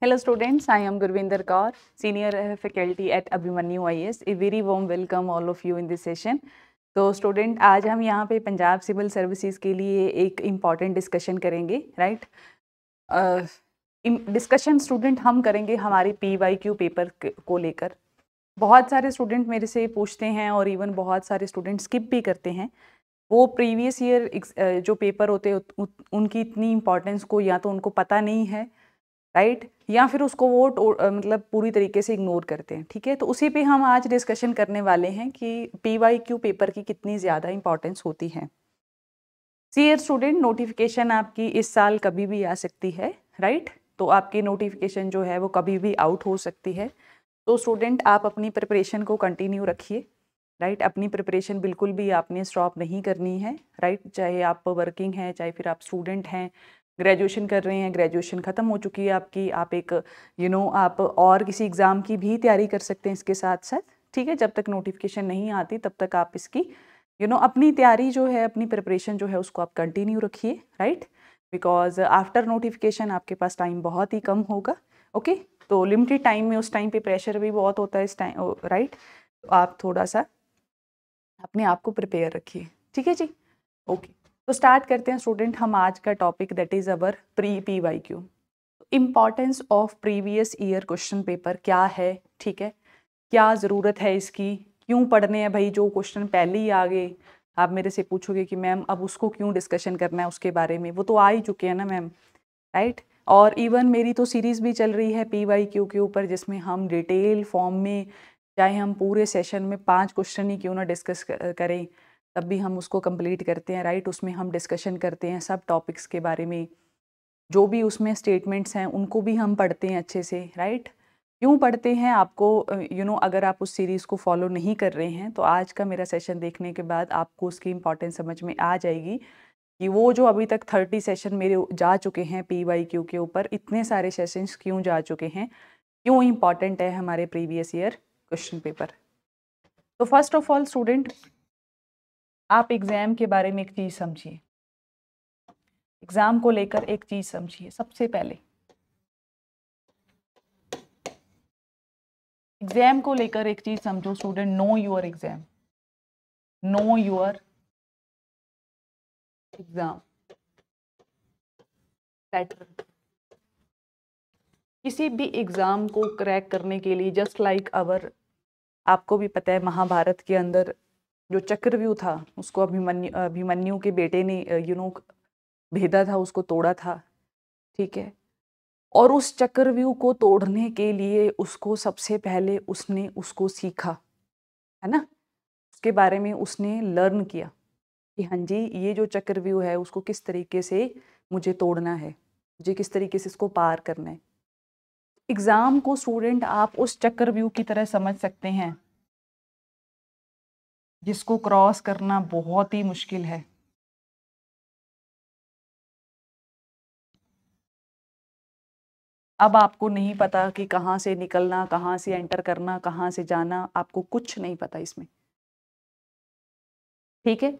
Hello students, I am Gurvinder Kaur, senior faculty at Abhimanyu as A very warm welcome all of you in this session. तो student आज हम यहाँ पे Punjab civil services के लिए एक इम्पॉर्टेंट डिस्कशन करेंगे राइट डिस्कशन स्टूडेंट हम करेंगे हमारे पी वाई क्यू पेपर को लेकर बहुत सारे स्टूडेंट मेरे से पूछते हैं और इवन बहुत सारे स्टूडेंट स्किप भी करते हैं वो प्रीवियस ईयर जो पेपर होते उनकी इतनी इम्पोर्टेंस को या तो उनको पता नहीं है राइट या फिर उसको वो मतलब पूरी तरीके से इग्नोर करते हैं ठीक है तो उसी पे हम आज डिस्कशन करने वाले हैं कि पी वाई क्यू पेपर की कितनी ज़्यादा इंपॉर्टेंस होती है सी स्टूडेंट नोटिफिकेशन आपकी इस साल कभी भी आ सकती है राइट तो आपकी नोटिफिकेशन जो है वो कभी भी आउट हो सकती है तो स्टूडेंट आप अपनी प्रिपरेशन को कंटिन्यू रखिए राइट अपनी प्रिपरेशन बिल्कुल भी आपने स्टॉप नहीं करनी है राइट चाहे आप वर्किंग हैं चाहे फिर आप स्टूडेंट हैं ग्रेजुएशन कर रहे हैं ग्रेजुएशन ख़त्म हो चुकी है आपकी आप एक यू you नो know, आप और किसी एग्ज़ाम की भी तैयारी कर सकते हैं इसके साथ साथ ठीक है जब तक नोटिफिकेशन नहीं आती तब तक आप इसकी यू you नो know, अपनी तैयारी जो है अपनी प्रिपरेशन जो है उसको आप कंटिन्यू रखिए राइट बिकॉज आफ्टर नोटिफिकेशन आपके पास टाइम बहुत ही कम होगा ओके okay? तो लिमिटेड टाइम में उस टाइम पे प्रेशर भी बहुत होता है इस टाइम राइट तो आप थोड़ा सा अपने आप को प्रिपेयर रखिए ठीक है जी ओके okay. तो स्टार्ट करते हैं स्टूडेंट हम आज का topic that is our pre P Y Q importance of previous year question paper क्या है ठीक है क्या ज़रूरत है इसकी क्यों पढ़ने हैं भाई जो क्वेश्चन पहले ही आ गए आप मेरे से पूछोगे कि मैम अब उसको क्यों डिस्कशन करना है उसके बारे में वो तो आ ही चुके हैं ना मैम राइट और इवन मेरी तो सीरीज़ भी चल रही है पी वाई क्यू के ऊपर जिसमें हम डिटेल फॉर्म में चाहे हम पूरे सेशन में पांच क्वेश्चन ही क्यों ना डिस्कस करें तब भी हम उसको कंप्लीट करते हैं राइट उसमें हम डिस्कशन करते हैं सब टॉपिक्स के बारे में जो भी उसमें स्टेटमेंट्स हैं उनको भी हम पढ़ते हैं अच्छे से राइट क्यों पढ़ते हैं आपको यू you नो know, अगर आप उस सीरीज़ को फॉलो नहीं कर रहे हैं तो आज का मेरा सेशन देखने के बाद आपको उसकी इम्पॉर्टेंस समझ में आ जाएगी कि वो जो अभी तक थर्टी सेशन मेरे जा चुके हैं पी वाई क्यू के ऊपर इतने सारे सेशंस क्यों जा चुके हैं क्यों इम्पॉर्टेंट है हमारे प्रीवियस ईयर क्वेश्चन पेपर तो फर्स्ट ऑफ ऑल स्टूडेंट आप एग्ज़ाम के बारे में एक चीज़ समझिए एग्ज़ाम को लेकर एक चीज़ समझिए सबसे पहले एग्ज़ाम को लेकर एक चीज़ समझो student know your exam know your exam pattern किसी भी एग्ज़ाम को क्रैक करने के लिए जस्ट लाइक अवर आपको भी पता है महाभारत के अंदर जो चक्रव्यूह था उसको अभिमन्यु अभिमन्यु के बेटे ने यू नो भेदा था उसको तोड़ा था ठीक है और उस चक्रव्यूह को तोड़ने के लिए उसको सबसे पहले उसने उसको सीखा है ना उसके बारे में उसने लर्न किया कि हाँ जी ये जो चक्रव्यूह है उसको किस तरीके से मुझे तोड़ना है मुझे किस तरीके से इसको पार करना है एग्ज़ाम को स्टूडेंट आप उस चक्रव्यूह की तरह समझ सकते हैं जिसको क्रॉस करना बहुत ही मुश्किल है अब आपको नहीं पता कि कहाँ से निकलना कहाँ से एंटर करना कहाँ से जाना आपको कुछ नहीं पता इसमें ठीक है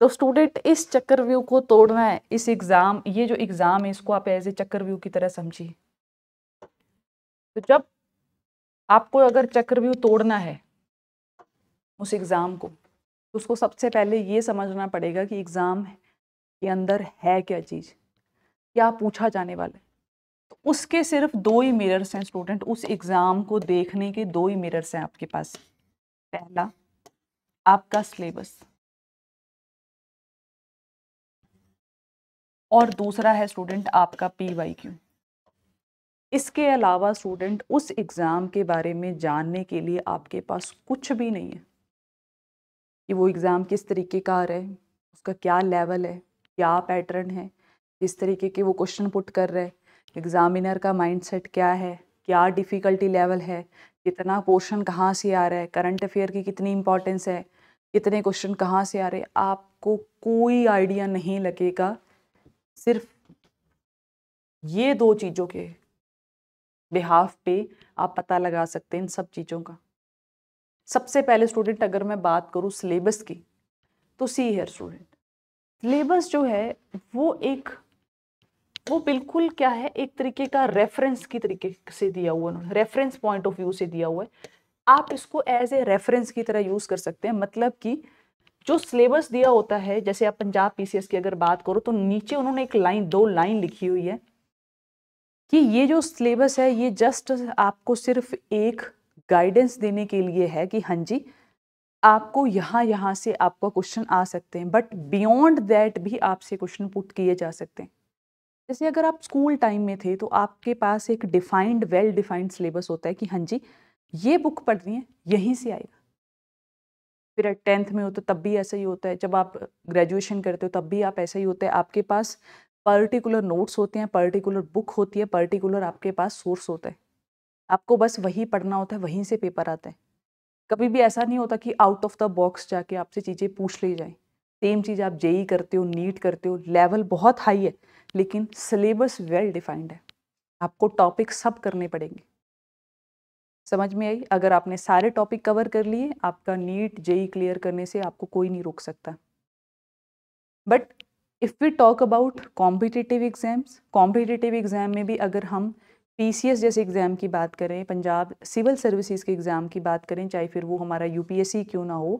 तो स्टूडेंट इस चक्रव्यूह को तोड़ना है इस एग्ज़ाम ये जो एग्ज़ाम है इसको आप एज ए चक्रव्यूह की तरह समझिए तो जब आपको अगर चक्रव्यूह तोड़ना है उस एग्ज़ाम को तो उसको सबसे पहले ये समझना पड़ेगा कि एग्ज़ाम के अंदर है क्या चीज़ क्या पूछा जाने वाला है तो उसके सिर्फ दो ही मिरर्स हैं स्टूडेंट उस एग्ज़ाम को देखने के दो ही मिरर्स हैं आपके पास पहला आपका सिलेबस और दूसरा है स्टूडेंट आपका पी वाई क्यू इसके अलावा स्टूडेंट उस एग्ज़ाम के बारे में जानने के लिए आपके पास कुछ भी नहीं है कि वो एग्ज़ाम किस तरीके का आ रहा है उसका क्या लेवल है क्या पैटर्न है किस तरीके के वो क्वेश्चन पुट कर रहे हैं एग्ज़ामिनर का माइंडसेट क्या है क्या डिफ़िकल्टी लेवल है कितना पोर्शन कहाँ से आ रहा है करंट अफेयर की कितनी इम्पोर्टेंस है कितने क्वेश्चन कहाँ से आ रहे हैं आपको कोई आइडिया नहीं लगेगा सिर्फ ये दो चीज़ों के बिहाफ पे आप पता लगा सकते हैं इन सब चीज़ों का सबसे पहले स्टूडेंट अगर मैं बात करूँ सिलेबस की तो सी हेयर स्टूडेंट सिलेबस जो है वो एक वो बिल्कुल क्या है एक तरीके का रेफरेंस की तरीके से दिया हुआ उन्होंने रेफरेंस पॉइंट ऑफ व्यू से दिया हुआ है आप इसको एज ए रेफरेंस की तरह यूज़ कर सकते हैं मतलब कि जो सिलेबस दिया होता है जैसे आप पंजाब पीसीएस की अगर बात करो तो नीचे उन्होंने एक लाइन दो लाइन लिखी हुई है कि ये जो सिलेबस है ये जस्ट आपको सिर्फ एक गाइडेंस देने के लिए है कि हाँ जी आपको यहाँ यहाँ से आपका क्वेश्चन आ सकते हैं बट बियॉन्ड दैट भी आपसे क्वेश्चन पुट किए जा सकते हैं जैसे अगर आप स्कूल टाइम में थे तो आपके पास एक डिफाइंड वेल डिफाइंड सिलेबस होता है कि हाँ जी ये बुक पढ़नी है यहीं से आएगा फिर टेंथ में हो तो तब भी ऐसा ही होता है जब आप ग्रेजुएशन करते हो तब भी आप ऐसा ही होता है आपके पास पर्टिकुलर नोट्स होते हैं पर्टिकुलर बुक होती है पर्टिकुलर आपके पास सोर्स होता है आपको बस वही पढ़ना होता है वहीं से पेपर आता है कभी भी ऐसा नहीं होता कि आउट ऑफ द बॉक्स जाके आपसे चीज़ें पूछ ली जाएँ सेम चीज़ आप जेई e e करते हो नीट करते हो लेवल बहुत हाई है लेकिन सिलेबस वेल डिफाइंड है आपको टॉपिक सब करने पड़ेंगे समझ में आई अगर आपने सारे टॉपिक कवर कर लिए आपका नीट जेई क्लियर करने से आपको कोई नहीं रोक सकता but if we talk about competitive exams competitive exam में भी अगर हम पीसीएस जैसे एग्ज़ाम की बात करें पंजाब सिविल सर्विसेज के एग्ज़ाम की बात करें चाहे फिर वो हमारा यूपीएससी क्यों ना हो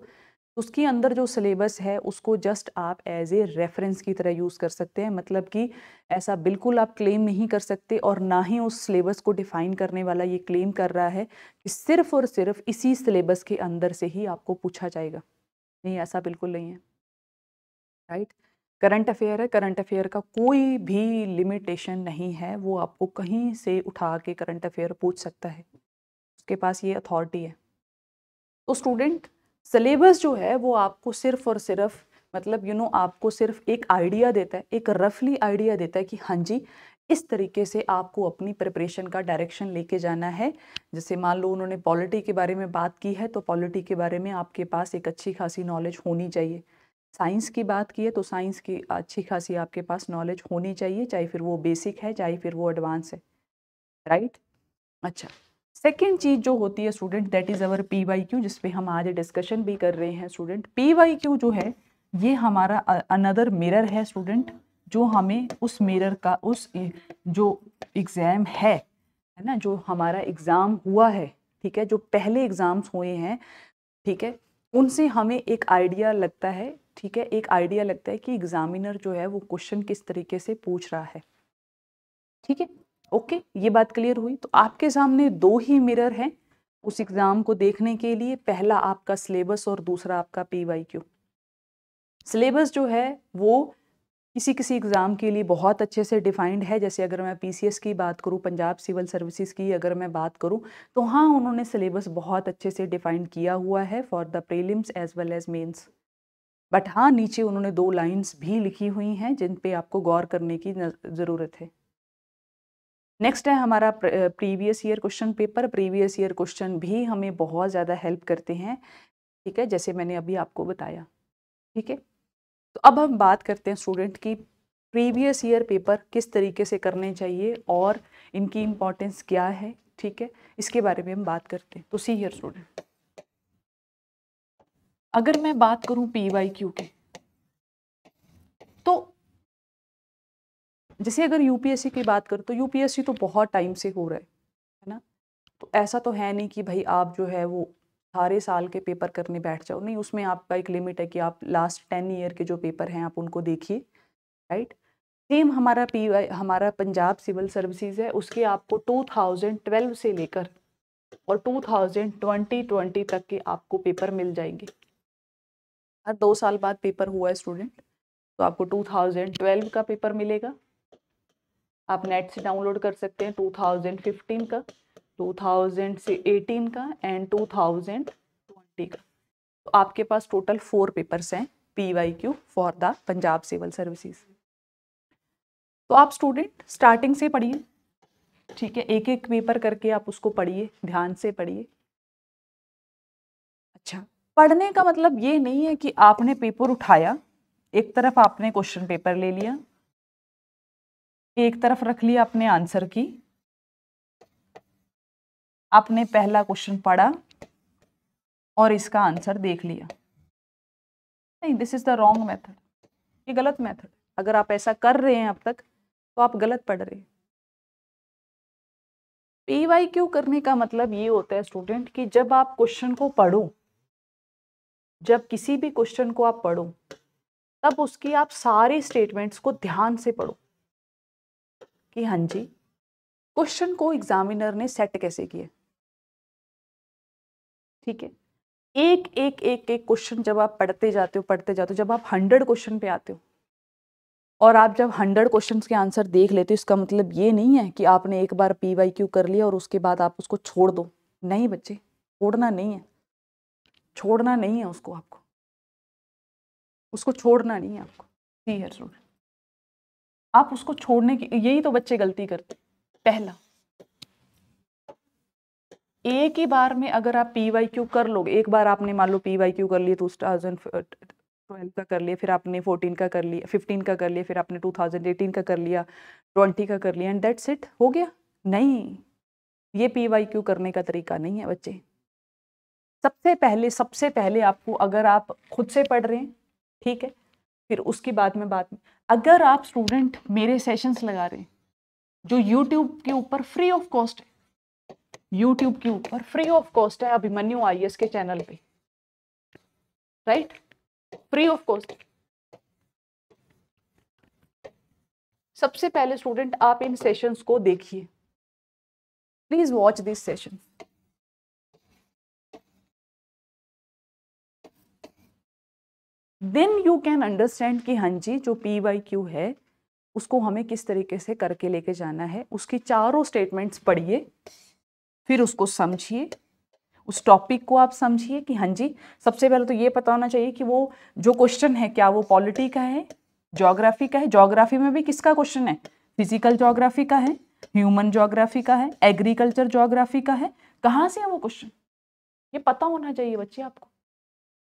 उसके अंदर जो सिलेबस है उसको जस्ट आप एज ए रेफरेंस की तरह यूज़ कर सकते हैं मतलब कि ऐसा बिल्कुल आप क्लेम नहीं कर सकते और ना ही उस सिलेबस को डिफ़ाइन करने वाला ये क्लेम कर रहा है कि सिर्फ़ और सिर्फ इसी सिलेबस के अंदर से ही आपको पूछा जाएगा नहीं ऐसा बिल्कुल नहीं है राइट right? करंट अफेयर है करंट अफेयर का कोई भी लिमिटेशन नहीं है वो आपको कहीं से उठा के करंट अफेयर पूछ सकता है उसके पास ये अथॉरिटी है तो स्टूडेंट सिलेबस जो है वो आपको सिर्फ और सिर्फ मतलब यू you नो know, आपको सिर्फ एक आइडिया देता है एक रफली आइडिया देता है कि हाँ जी इस तरीके से आपको अपनी प्रिपरेशन का डायरेक्शन लेके जाना है जैसे मान लो उन्होंने पॉलिटी के बारे में बात की है तो पॉलिटी के बारे में आपके पास एक अच्छी खासी नॉलेज होनी चाहिए साइंस की बात की है तो साइंस की अच्छी खासी आपके पास नॉलेज होनी चाहिए चाहे फिर वो बेसिक है चाहे फिर वो एडवांस है राइट अच्छा सेकेंड चीज़ जो होती है student that is our P Y Q जिसपे हम आज डिस्कशन भी कर रहे हैं स्टूडेंट पी वाई क्यू जो है ये हमारा अनदर मिरर है स्टूडेंट जो हमें उस मिरर का उस जो एग्ज़ाम है है ना जो हमारा एग्ज़ाम हुआ है ठीक है जो पहले एग्ज़ाम्स हुए हैं ठीक है उनसे हमें एक आइडिया लगता है ठीक है एक आइडिया लगता है कि एग्जामिनर जो है वो क्वेश्चन किस तरीके से पूछ रहा है ठीक है ओके ये बात क्लियर हुई तो आपके सामने दो ही मिरर हैं उस एग्ज़ाम को देखने के लिए पहला आपका सिलेबस और दूसरा आपका क्यू सिलेबस जो है वो किसी किसी एग्ज़ाम के लिए बहुत अच्छे से डिफाइंड है जैसे अगर मैं पीसीएस की बात करूँ पंजाब सिविल सर्विसेज की अगर मैं बात करूँ तो हाँ उन्होंने सिलेबस बहुत अच्छे से डिफाइंड किया हुआ है for the prelims as well as mains but हाँ नीचे उन्होंने दो लाइन्स भी लिखी हुई हैं जिन पे आपको गौर करने की ज़रूरत है नेक्स्ट है हमारा previous year question paper previous year question भी हमें बहुत ज़्यादा हेल्प करते हैं ठीक है जैसे मैंने अभी आपको बताया ठीक है तो अब हम बात करते हैं स्टूडेंट की प्रीवियस ईयर पेपर किस तरीके से करने चाहिए और इनकी इम्पोर्टेंस क्या है ठीक है इसके बारे में हम बात करते हैं तो सी हियर स्टूडेंट अगर मैं बात करूं पी वाई क्यू की तो जैसे अगर यूपीएससी की बात करूं तो यूपीएससी तो बहुत टाइम से हो रहा है है ना तो ऐसा तो है नहीं कि भाई आप जो है वो सारे साल के पेपर करने बैठ जाओ नहीं उसमें आपका एक लिमिट है कि आप लास्ट टेन ईयर के जो पेपर हैं आप उनको देखिए राइट सेम हमारा पी हमारा पंजाब सिविल सर्विसेज है उसके आपको 2012 से लेकर और 2020 2020 तक के आपको पेपर मिल जाएंगे हर दो साल बाद पेपर हुआ है स्टूडेंट तो आपको 2012 का पेपर मिलेगा आप नेट से डाउनलोड कर सकते हैं 2015 का 2000 से 18 का एंड 2020 का तो आपके पास टोटल फोर पेपर्स हैं P Y Q for the Punjab civil services तो आप स्टूडेंट स्टार्टिंग से पढ़िए ठीक है एक एक पेपर करके आप उसको पढ़िए ध्यान से पढ़िए पढ़ने का मतलब ये नहीं है कि आपने पेपर उठाया एक तरफ आपने क्वेश्चन पेपर ले लिया एक तरफ रख लिया अपने आंसर की आपने पहला क्वेश्चन पढ़ा और इसका आंसर देख लिया नहीं this is the wrong method ये गलत मेथड अगर आप ऐसा कर रहे हैं अब तक तो आप गलत पढ़ रहे हैं पी वाई क्यू करने का मतलब ये होता है स्टूडेंट कि जब आप क्वेश्चन को पढ़ो जब किसी भी क्वेश्चन को आप पढ़ो तब उसकी आप सारे स्टेटमेंट्स को ध्यान से पढ़ो कि हाँ जी क्वेश्चन को एग्जामिनर ने सेट कैसे किया ठीक है एक एक एक एक क्वेश्चन जब आप पढ़ते जाते हो पढ़ते जाते हो जब आप हंड्रेड क्वेश्चन पे आते हो और आप जब हंड्रेड क्वेश्चन के आंसर देख लेते हो इसका मतलब ये नहीं है कि आपने एक बार पी वाई क्यू कर लिया और उसके बाद आप उसको छोड़ दो नहीं बच्चे छोड़ना नहीं है छोड़ना नहीं है उसको आपको उसको छोड़ना नहीं है आपको सी रूल आप उसको छोड़ने की यही तो बच्चे गलती करते पहला एक ही बार में अगर आप पी वाई क्यू कर लोगे एक बार आपने मान लो पी वाई क्यू कर लिए टू थाउजेंड ट्वेल्व का कर लिया फिर आपने फोर्टीन का कर लिया फिफ्टीन का कर लिया फिर आपने टू थाउजेंड एटीन का कर लिया ट्वेंटी का कर लिया एंड दैट्स इट हो गया नहीं ये पी वाई क्यू करने का तरीका नहीं है बच्चे सबसे पहले सबसे पहले आपको अगर आप खुद से पढ़ रहे हैं ठीक है फिर उसकी बात में बात में अगर आप स्टूडेंट मेरे सेशंस लगा रहे हैं जो यूट्यूब के ऊपर फ्री ऑफ कॉस्ट है यूट्यूब के ऊपर फ्री ऑफ कॉस्ट है अभिमन्यु आई e के चैनल पे राइट फ्री ऑफ कॉस्ट सबसे पहले स्टूडेंट आप इन सेशंस को देखिए please watch this session then you can understand कि हाँ जी जो पी वाई क्यू है उसको हमें किस तरीके से करके लेके जाना है उसकी चारों स्टेटमेंट्स पढ़िए फिर उसको समझिए उस टॉपिक को आप समझिए कि हाँ जी सबसे पहले तो ये पता होना चाहिए कि वो जो क्वेश्चन है क्या वो पॉलिटी का है जोग्राफी का है जोग्राफी में भी किसका क्वेश्चन है फिजिकल जोग्राफी का है ह्यूमन जोग्राफी का है एग्रीकल्चर जोग्राफी का है कहाँ से है वो क्वेश्चन ये पता होना चाहिए बच्चे आपको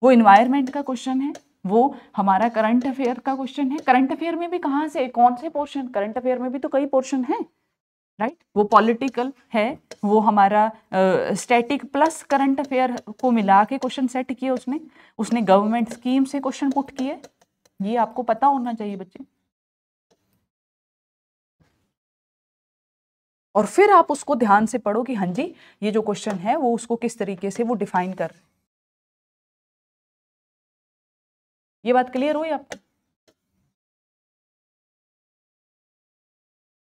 वो इन्वायरमेंट का क्वेश्चन है वो हमारा करंट अफेयर का क्वेश्चन है करंट अफेयर में भी कहाँ से कौन से पोर्शन करंट अफेयर में भी तो कई पोर्शन है राइट right? वो पॉलिटिकल है वो हमारा स्टैटिक प्लस करंट अफेयर को मिला के क्वेश्चन सेट किए उसने उसने गवर्नमेंट स्कीम से क्वेश्चन पुट किए ये आपको पता होना चाहिए बच्चे और फिर आप उसको ध्यान से पढ़ो कि हाँ जी ये जो क्वेश्चन है वो उसको किस तरीके से वो डिफाइन कर रहे हैं ये बात क्लियर हुई आपको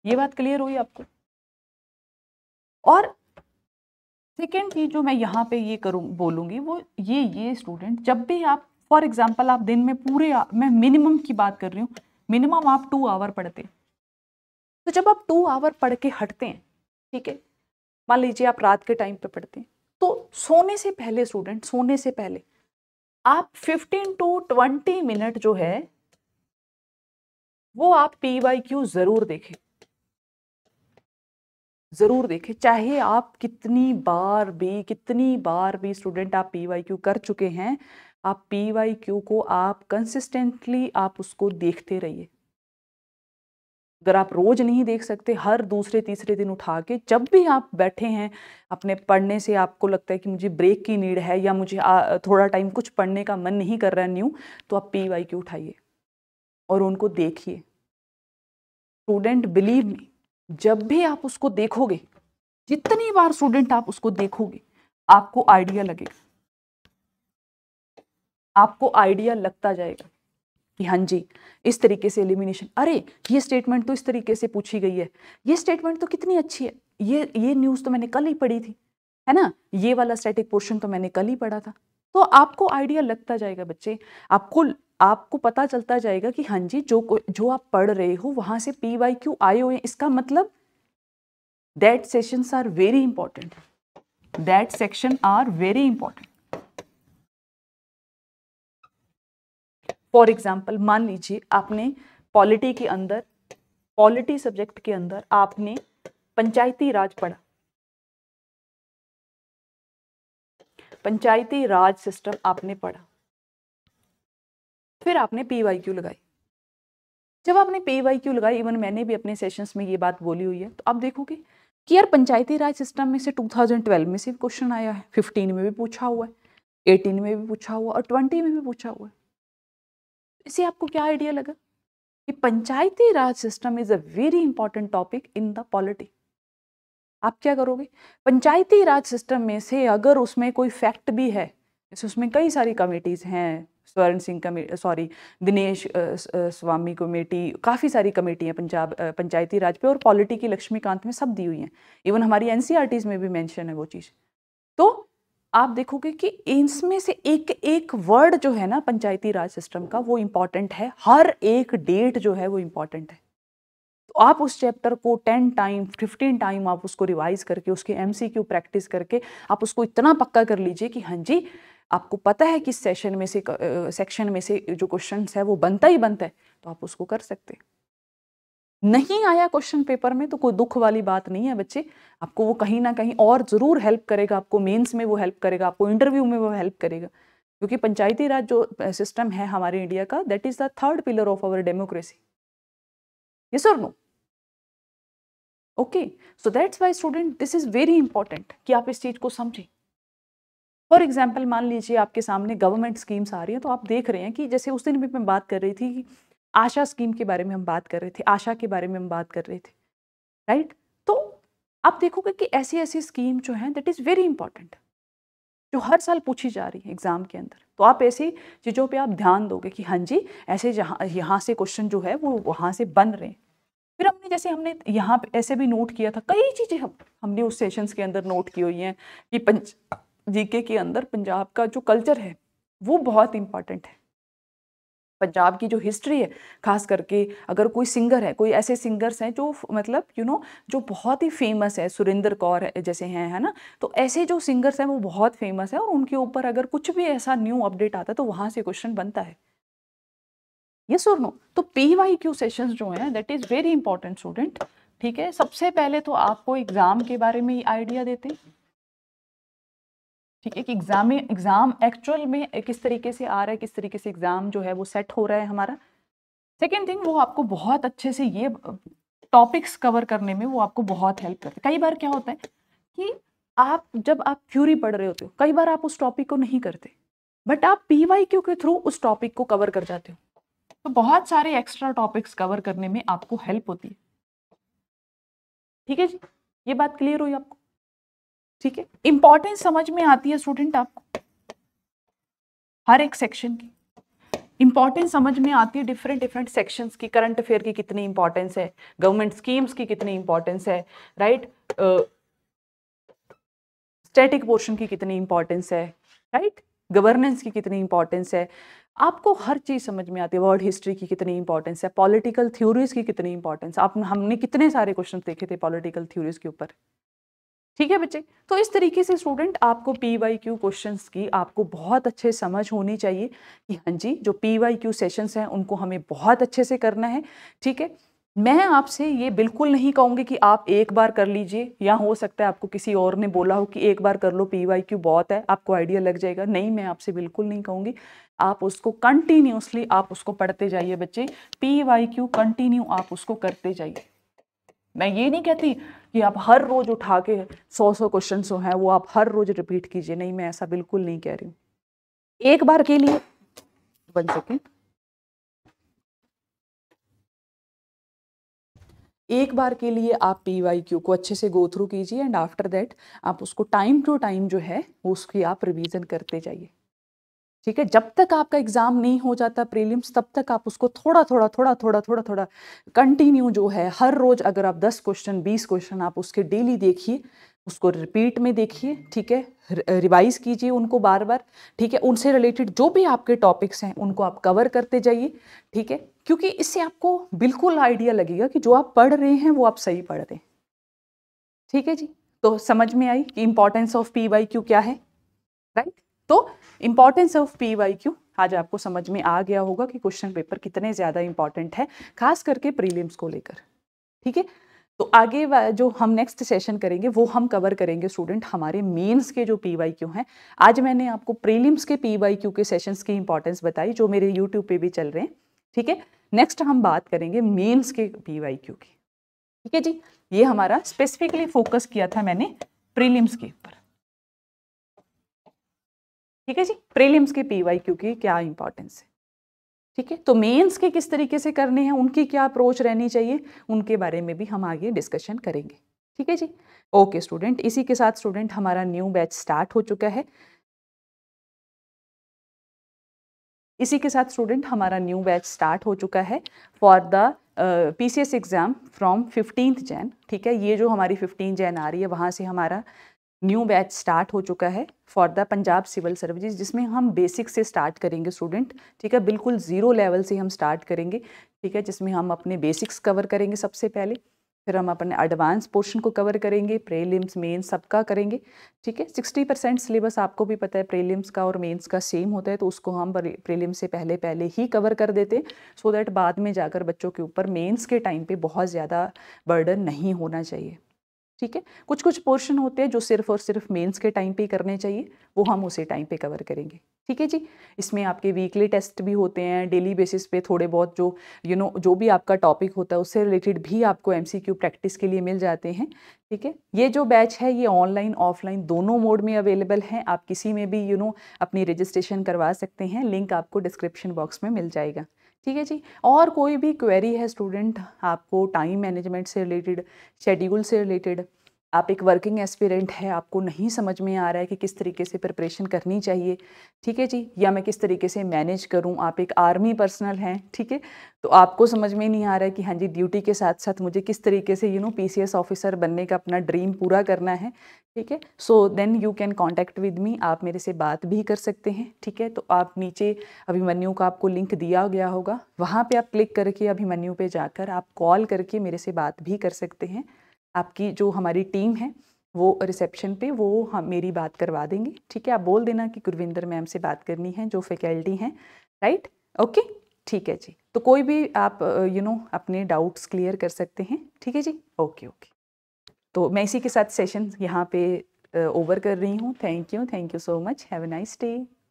ये बात क्लियर हुई आपको और सेकेंड चीज जो मैं यहाँ पे ये करूँ बोलूंगी वो ये ये स्टूडेंट जब भी आप फॉर एग्जाम्पल आप दिन में पूरे मैं मिनिमम की बात कर रही हूँ मिनिमम आप टू आवर पढ़ते तो जब आप टू आवर पढ़ के हटते हैं ठीक है मान लीजिए आप रात के टाइम पे पढ़ते हैं तो सोने से पहले स्टूडेंट सोने से पहले आप 15 टू 20 मिनट जो है वो आप पी वाई क्यू जरूर देखें ज़रूर देखें चाहे आप कितनी बार भी कितनी बार भी स्टूडेंट आप पी वाई क्यू कर चुके हैं आप पी वाई क्यू को आप कंसिस्टेंटली आप उसको देखते रहिए अगर आप रोज़ नहीं देख सकते हर दूसरे तीसरे दिन उठा के जब भी आप बैठे हैं अपने पढ़ने से आपको लगता है कि मुझे ब्रेक की नीड है या मुझे आ, थोड़ा टाइम कुछ पढ़ने का मन नहीं कर रहा है न्यू तो आप पी वाई क्यू उठाइए और उनको देखिए स्टूडेंट बिलीव मी जब भी आप उसको देखोगे जितनी बार स्टूडेंट आप उसको देखोगे आपको आइडिया लगेगा आपको आइडिया लगता जाएगा कि हाँ जी इस तरीके से एलिमिनेशन अरे ये स्टेटमेंट तो इस तरीके से पूछी गई है ये स्टेटमेंट तो कितनी अच्छी है ये ये न्यूज़ तो मैंने कल ही पढ़ी थी है ना ये वाला स्टैटिक पोर्शन तो मैंने कल ही पढ़ा था तो आपको आइडिया लगता जाएगा बच्चे आपको आपको पता चलता जाएगा कि हाँ जी जो जो आप पढ़ रहे हो वहाँ से पी वाई क्यू आए हुए इसका मतलब that sessions are very important that section are very important for example मान लीजिए आपने पॉलिटी के अंदर पॉलिटी सब्जेक्ट के अंदर आपने पंचायती राज पढ़ा पंचायती राज सिस्टम आपने पढ़ा फिर आपने पी वाई क्यू लगाई जब आपने पी वाई क्यू लगाई इवन मैंने भी अपने सेशंस में ये बात बोली हुई है तो आप देखोगे कि यार पंचायती राज सिस्टम में से 2012 में से क्वेश्चन आया है 15 में भी पूछा हुआ है 18 में भी पूछा हुआ और 20 में भी पूछा हुआ है इससे आपको क्या आइडिया लगा कि Panchayati Raj system is a very important topic in the polity आप क्या करोगे पंचायती राज सिस्टम में से अगर उसमें कोई फैक्ट भी है जैसे उसमें कई सारी कमेटीज़ हैं Swaran Singh committee sorry Dinesh Swami committee काफ़ी सारी कमेटी हैं पंजाब पंचायती राज पे और पॉलिटी की लक्ष्मीकांत में सब दी हुई हैं इवन हमारी एन में भी मैंशन है वो चीज़ तो आप देखोगे कि इसमें से एक एक वर्ड जो है ना पंचायती राज सिस्टम का वो इम्पॉर्टेंट है हर एक डेट जो है वो इम्पॉर्टेंट है तो आप उस चैप्टर को टेन टाइम फिफ्टीन टाइम आप उसको रिवाइज करके उसके एम प्रैक्टिस करके आप उसको इतना पक्का कर लीजिए कि हाँ जी आपको पता है कि सेशन में से सेक्शन में से जो क्वेश्चन है वो बनता ही बनता है तो आप उसको कर सकते हैं नहीं आया क्वेश्चन पेपर में तो कोई दुख वाली बात नहीं है बच्चे आपको वो कहीं ना कहीं और ज़रूर हेल्प करेगा आपको मेंस में वो हेल्प करेगा आपको इंटरव्यू में वो हेल्प करेगा क्योंकि पंचायती राज जो सिस्टम है हमारे इंडिया का that is the third pillar of our democracy ये sir no okay so that's why student this is very important कि आप इस चीज़ को समझें फॉर एग्जाम्पल मान लीजिए आपके सामने गवर्नमेंट स्कीम्स आ रही हैं तो आप देख रहे हैं कि जैसे उस दिन भी मैं बात कर रही थी कि आशा स्कीम के बारे में हम बात कर रहे थे आशा के बारे में हम बात कर रहे थे राइट तो आप देखोगे कि ऐसी ऐसी स्कीम जो है दैट इज़ वेरी इंपॉर्टेंट जो हर साल पूछी जा रही है एग्ज़ाम के अंदर तो आप ऐसी चीज़ों पे आप ध्यान दोगे कि हाँ जी ऐसे जहाँ यहाँ से क्वेश्चन जो है वो वहाँ से बन रहे हैं फिर हमने जैसे हमने यहाँ ऐसे भी नोट किया था कई चीज़ें हम हमने उस सेशंस के अंदर नोट की हुई हैं कि पंच जीके के अंदर पंजाब का जो कल्चर है वो बहुत इंपॉर्टेंट है पंजाब की जो हिस्ट्री है खास करके अगर कोई सिंगर है कोई ऐसे सिंगर्स हैं जो मतलब यू you नो know, जो बहुत ही फेमस है सुरेंद्र कौर है, जैसे हैं है ना तो ऐसे जो सिंगर्स हैं वो बहुत फेमस है और उनके ऊपर अगर कुछ भी ऐसा न्यू अपडेट आता है तो वहाँ से क्वेश्चन बनता है ये सुन नो तो पी वाई क्यू सेशन जो हैं that is very important student ठीक है सबसे पहले तो आपको एग्ज़ाम के बारे में आइडिया देते हैं ठीक है कि एग्ज़ाम एग्ज़ाम एक्चुअल में किस तरीके से आ रहा है किस तरीके से एग्ज़ाम जो है वो सेट हो रहा है हमारा सेकेंड थिंग वो आपको बहुत अच्छे से ये टॉपिक्स कवर करने में वो आपको बहुत हेल्प करते कई बार क्या होता है कि आप जब आप थ्यूरी पढ़ रहे होते हो कई बार आप उस टॉपिक को नहीं करते बट आप पी वाई क्यू के थ्रू उस टॉपिक को कवर कर जाते हो तो बहुत सारे एक्स्ट्रा टॉपिक्स कवर करने में आपको हेल्प होती है ठीक है जी ये बात क्लियर हुई आपको ठीक है इंपॉर्टेंस समझ में आती है स्टूडेंट आपको हर एक सेक्शन की इंपॉर्टेंस समझ में आती है डिफरेंट डिफरेंट सेक्शंस की करंट अफेयर की कितनी इंपॉर्टेंस है गवर्नमेंट स्कीम्स की कितनी इंपॉर्टेंस है राइट स्टैटिक पोर्शन की कितनी इंपॉर्टेंस है राइट गवर्नेंस की कितनी इंपॉर्टेंस है आपको हर चीज़ समझ में आती है वर्ल्ड हिस्ट्री की कितनी इंपॉर्टेंस है पॉलिटिकल थ्योरीज की कितनी इंपॉर्टेंस आप हमने कितने सारे क्वेश्चन देखे थे पॉलिटिकल थ्योरीज के ऊपर ठीक है बच्चे तो इस तरीके से स्टूडेंट आपको पी वाई क्यू क्वेश्चन की आपको बहुत अच्छे समझ होनी चाहिए कि हाँ जी जो पी वाई क्यू सेशंस हैं उनको हमें बहुत अच्छे से करना है ठीक है मैं आपसे ये बिल्कुल नहीं कहूँगी कि आप एक बार कर लीजिए या हो सकता है आपको किसी और ने बोला हो कि एक बार कर लो पी वाई क्यू बहुत है आपको आइडिया लग जाएगा नहीं मैं आपसे बिल्कुल नहीं कहूँगी आप उसको कंटिन्यूसली आप उसको पढ़ते जाइए बच्चे पी वाई क्यू कंटिन्यू आप उसको करते जाइए मैं ये नहीं कहती कि आप हर रोज़ उठा के सौ सौ क्वेश्चन जो हैं वो आप हर रोज़ रिपीट कीजिए नहीं मैं ऐसा बिल्कुल नहीं कह रही हूँ एक बार के लिए वन सेकेंड एक बार के लिए आप पी वाई क्यू को अच्छे से गो थ्रू कीजिए एंड आफ्टर दैट आप उसको टाइम टू टाइम जो है उसकी आप रिवीजन करते जाइए ठीक है जब तक आपका एग्ज़ाम नहीं हो जाता प्रीलिम्स तब तक आप उसको थोड़ा थोड़ा थोड़ा थोड़ा थोड़ा थोड़ा कंटिन्यू जो है हर रोज़ अगर आप दस क्वेश्चन बीस क्वेश्चन आप उसके डेली देखिए उसको रिपीट में देखिए ठीक है रिवाइज कीजिए उनको बार बार ठीक है उनसे रिलेटेड जो भी आपके टॉपिक्स हैं उनको आप कवर करते जाइए ठीक है क्योंकि इससे आपको बिल्कुल आइडिया लगेगा कि जो आप पढ़ रहे हैं वो आप सही पढ़ रहे हैं ठीक है जी तो समझ में आई कि इंपॉर्टेंस ऑफ पी वाई क्या है राइट right? तो importance of P Y Q आज आपको समझ में आ गया होगा कि क्वेश्चन पेपर कितने ज़्यादा इंपॉर्टेंट है खास करके प्रीलिम्स को लेकर ठीक है तो आगे जो हम नेक्स्ट सेशन करेंगे वो हम कवर करेंगे स्टूडेंट हमारे मेंस के जो पी वाई क्यू हैं आज मैंने आपको प्रीलिम्स के पी वाई क्यू के सेशंस की इंपॉर्टेंस बताई जो मेरे यूट्यूब पे भी चल रहे हैं ठीक है नेक्स्ट हम बात करेंगे मेंस के पी वाई क्यू की ठीक है जी ये हमारा स्पेसिफिकली फोकस किया था मैंने प्रीलिम्स के ऊपर ठीक है जी प्रीलिम्स के पी वाई क्यू की क्या इंपॉर्टेंस है ठीक है तो मेंस के किस तरीके से करने हैं उनकी क्या अप्रोच रहनी चाहिए उनके बारे में भी हम आगे डिस्कशन करेंगे ठीक है जी ओके स्टूडेंट इसी के साथ स्टूडेंट हमारा न्यू बैच स्टार्ट हो चुका है इसी के साथ स्टूडेंट हमारा न्यू बैच स्टार्ट हो चुका है for the PCS exam from fifteenth Jan ठीक है ये जो हमारी फिफ्टीन जैन आ रही है वहाँ से हमारा न्यू बैच स्टार्ट हो चुका है for the Punjab civil services जिसमें हम बेसिक से स्टार्ट करेंगे स्टूडेंट ठीक है बिल्कुल ज़ीरो लेवल से हम स्टार्ट करेंगे ठीक है जिसमें हम अपने बेसिक्स कवर करेंगे सबसे पहले फिर हम अपने एडवांस पोर्शन को कवर करेंगे प्रीलिम्स मेंस सबका करेंगे ठीक है सिक्सटी परसेंट सिलेबस आपको भी पता है प्रीलिम्स का और मेंस का सेम होता है तो उसको हम प्रीलिम्स से पहले पहले ही कवर कर देते हैं सो दैट बाद में जाकर बच्चों के ऊपर मेंस के टाइम पे बहुत ज़्यादा बर्डन नहीं होना चाहिए ठीक है कुछ कुछ पोर्शन होते हैं जो सिर्फ और सिर्फ मेंस के टाइम पे ही करने चाहिए वो हम उसे टाइम पे कवर करेंगे ठीक है जी इसमें आपके वीकली टेस्ट भी होते हैं डेली बेसिस पे थोड़े बहुत जो यू you नो know, जो भी आपका टॉपिक होता है उससे रिलेटेड भी आपको एमसीक्यू प्रैक्टिस के लिए मिल जाते हैं ठीक है ये जो बैच है ये ऑनलाइन ऑफलाइन दोनों मोड में अवेलेबल है आप किसी में भी यू you नो know, अपनी रजिस्ट्रेशन करवा सकते हैं लिंक आपको डिस्क्रिप्शन बॉक्स में मिल जाएगा ठीक है जी और कोई भी क्वेरी है स्टूडेंट आपको टाइम मैनेजमेंट से रिलेटेड शेड्यूल से रिलेटेड आप एक वर्किंग एस्पिरेंट है आपको नहीं समझ में आ रहा है कि किस तरीके से प्रिपरेशन करनी चाहिए ठीक है जी या मैं किस तरीके से मैनेज करूं आप एक आर्मी पर्सनल हैं ठीक है तो आपको समझ में नहीं आ रहा है कि हाँ जी ड्यूटी के साथ साथ मुझे किस तरीके से यू नो पीसीएस ऑफिसर बनने का अपना ड्रीम पूरा करना है ठीक है so then you can contact with me आप मेरे से बात भी कर सकते हैं ठीक है तो आप नीचे अभिमन्यु का आपको लिंक दिया गया होगा वहाँ पर आप क्लिक करके अभिमन्यु पर जाकर आप कॉल करके मेरे से बात भी कर सकते हैं आपकी जो हमारी टीम है वो रिसेप्शन पे वो हम मेरी बात करवा देंगे ठीक है आप बोल देना कि गुरविंदर मैम से बात करनी है जो फैकल्टी हैं राइट ओके ठीक है जी तो कोई भी आप यू नो अपने डाउट्स क्लियर कर सकते हैं ठीक है जी ओके ओके तो मैं इसी के साथ सेशन यहाँ पे ओवर uh, कर रही हूँ thank you thank you so much have a nice day